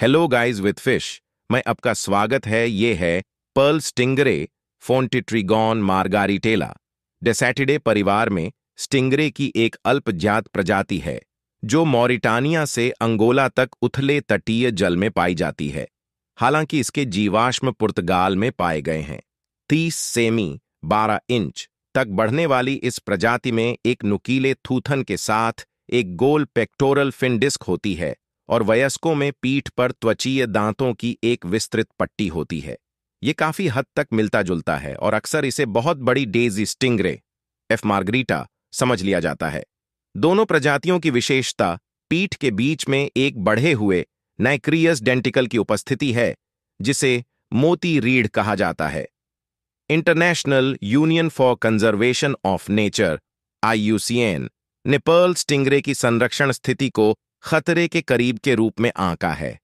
hello guys with fish मैं आपका स्वागत है ये है पर्ल स्टिंगरे फोन्टिट्रीगॉन मार्गारिटेला डेसैटिडे परिवार में स्टिंगरे की एक अल्पज्ञात प्रजाति है जो मॉरिटानिया से अंगोला तक उथले तटीय जल में पाई जाती है हालांकि इसके जीवाश्म पुर्तगाल में पाए गए हैं 30 सेमी 12 इंच तक बढ़ने वाली इस प्रजाति में एक नुकीले थूथन के साथ एक गोल पेक्टोरल फिनडिस्क होती है और वयस्कों में पीठ पर त्वचीय दांतों की एक विस्तृत पट्टी होती है ये काफी हद तक मिलता जुलता है और अक्सर इसे बहुत बड़ी डेजी स्टिंगरे एफ मार्गरीटा समझ लिया जाता है दोनों प्रजातियों की विशेषता पीठ के बीच में एक बढ़े हुए नाइक्रियस डेंटिकल की उपस्थिति है जिसे मोती रीढ़ कहा जाता है International Union for Conservation of Nature IUCN ने पर्ल स्टिंगरे की संरक्षण स्थिति को खतरे के करीब के रूप में आंका है